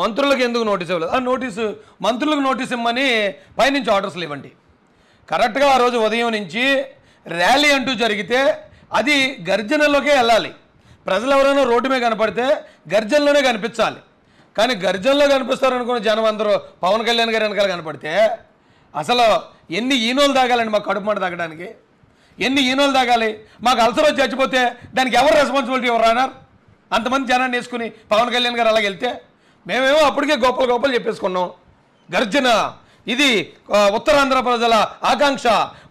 మంత్రులకు ఎందుకు నోటీస్ ఇవ్వలేదు ఆ నోటీసు మంత్రులకు నోటీస్ ఇమ్మని పైనుంచి ఆర్డర్స్లు ఇవ్వండి కరెక్ట్గా ఆ రోజు ఉదయం నుంచి ర్యాలీ అంటూ జరిగితే అది గర్జనలోకే వెళ్ళాలి ప్రజలు ఎవరైనా రోడ్డు మీద కనపడితే గర్జనలోనే కనిపించాలి కానీ గర్జనలో కనిపిస్తారనుకున్న జనం అందరూ పవన్ కళ్యాణ్ గారి వెనకాల కనపడితే అసలు ఎన్ని ఈనోలు తాగాలండి మాకు కడుపు మాట తాగడానికి ఎన్ని ఈనోలు తాగాలి మాకు అల్సర్ వచ్చి చచ్చిపోతే దానికి ఎవరు రెస్పాన్సిబిలిటీ ఎవరు రానారు అంతమంది జనాన్ని వేసుకుని పవన్ కళ్యాణ్ గారు అలాగెళ్తే మేమేమో అప్పటికే గొప్పలు గొప్పలు చెప్పేసుకున్నాం గర్జన ఇది ఉత్తరాంధ్ర ప్రజల ఆకాంక్ష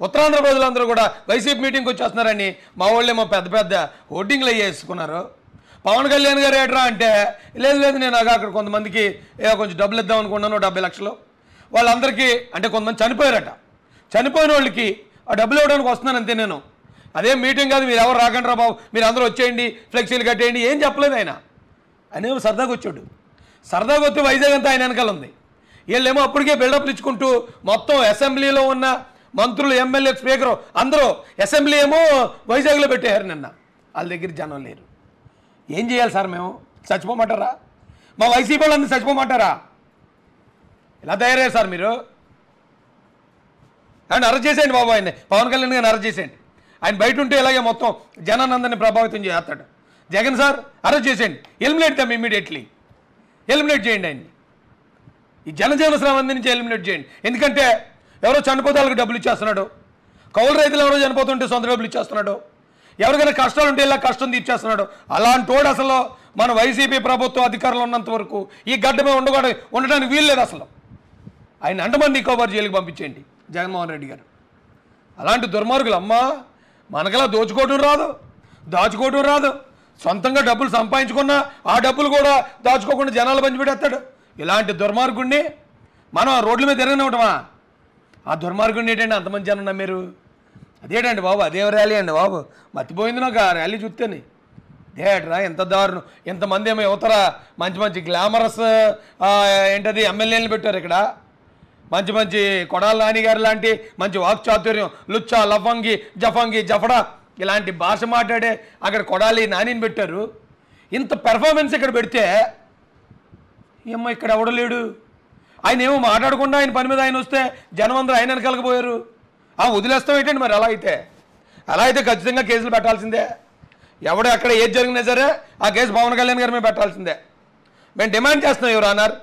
ఉత్తరాంధ్ర ప్రజలందరూ కూడా వైసీపీ మీటింగ్కి వచ్చేస్తున్నారని మా వాళ్ళేమో పెద్ద పెద్ద ఓటింగ్లు అయ్యేసుకున్నారు పవన్ కళ్యాణ్ గారు ఏట్రా అంటే లేదు లేదు నేను అక్కడ కొంతమందికి కొంచెం డబ్బులు ఇద్దాం అనుకున్నాను డెబ్బై లక్షలు వాళ్ళందరికీ అంటే కొంతమంది చనిపోయారట చనిపోయిన వాళ్ళకి ఆ డబ్బులు ఇవ్వడానికి వస్తున్నాను అంతే నేను అదే మీటింగ్ కాదు మీరు ఎవరు రాకండి రా బాబు మీరు అందరూ వచ్చేయండి ఫ్లెక్సీలు కట్టేయండి ఏం చెప్పలేదు ఆయన అనేవి సరదాగా వచ్చాడు సరదాగా వచ్చి వైజాగ్ అంతా ఆయన వెనకాల ఉంది వీళ్ళేమో అప్పటికే బిల్డప్ ఇచ్చుకుంటూ మొత్తం అసెంబ్లీలో ఉన్న మంత్రులు ఎమ్మెల్యే స్పీకర్ అందరూ అసెంబ్లీ ఏమో వైజాగ్లో పెట్టారు నిన్న వాళ్ళ దగ్గర జనం లేరు ఏం చేయాలి సార్ మేము చచ్చిపోమంటారా మా వైసీపీ వాళ్ళందరూ చచ్చిపోమంటారా ఇలా తయారయ్యారు సార్ మీరు ఆయన అరెస్ట్ చేసేయండి బాబు ఆయన పవన్ కళ్యాణ్ గారిని అరెస్ట్ చేసేయండి ఆయన బయట ఉంటే ఇలాగే మొత్తం జనానందని ప్రభావితం చేస్తాడు జగన్ సార్ అరెస్ట్ చేసేయండి ఎలిమినేట్ దమ్ ఇమీడియట్లీ ఎలిమినేట్ చేయండి ఆయన్ని ఈ జనజీవన శ్రమంది నుంచి ఎలిమినేట్ చేయండి ఎందుకంటే ఎవరో చనిపోతాలకు డబ్బులు ఇచ్చేస్తున్నాడు కౌలు రైతులు ఎవరో చనిపోతుంటే సొంత డబ్బులు ఇచ్చేస్తున్నాడు ఎవరికైనా కష్టాలు ఉంటే ఇలా కష్టం తీర్చేస్తున్నాడు అలాంటి వాడు అసలు మన వైసీపీ ప్రభుత్వం అధికారులు ఉన్నంత వరకు ఈ గడ్డమే ఉండకూడదు ఉండడానికి వీల్లేదు అసలు ఆయన అంటమంది నికోబార్ జైలుకి పంపించేయండి జగన్మోహన్ రెడ్డి గారు అలాంటి దుర్మార్గులు అమ్మా మనకలా దోచుకోవటం రాదు దాచుకోవటం రాదు సొంతంగా డబ్బులు సంపాదించుకున్నా ఆ డబ్బులు కూడా దాచుకోకుండా జనాలు పంచిపెట్టేస్తాడు ఇలాంటి దుర్మార్గుడిని మనం రోడ్ల మీద తిరగనివ్వటమా ఆ దుర్మార్గుని ఏంటండి అంతమంది జనం మీరు అదేటండి బాబు అదే ర్యాలీ అండి బాబు మర్చిపోయింది నాకు ఆ ర్యాలీ చూస్తేని దేట్రా ఎంత దారుణం ఎంతమంది ఏమో యువతరా మంచి మంచి గ్లామరస్ ఏంటది ఎమ్మెల్యేలు పెట్టారు ఇక్కడ మంచి మంచి కొడాల నాని గారు లాంటి మంచి వాక్ చాతుర్యం లుచ్చా లఫంగి జఫంగి జఫడా ఇలాంటి భాష మాట్లాడే అక్కడ కొడాలి నానిని పెట్టారు ఇంత పెర్ఫార్మెన్స్ ఇక్కడ పెడితే ఏమో ఇక్కడ ఎవడలేడు ఆయన ఏమో మాట్లాడకుండా ఆయన పని మీద ఆయన వస్తే జనం అందరూ ఆయన వెనకాలకపోయారు ఆ వదిలేస్తాం ఏంటండి మరి అలా అయితే అలా అయితే ఖచ్చితంగా కేసులు పెట్టాల్సిందే ఎవడు అక్కడ ఏది జరిగినా సరే ఆ కేసు పవన్ కళ్యాణ్ గారి మీద పెట్టాల్సిందే మేము డిమాండ్ చేస్తున్నాం యువర్ ఆనర్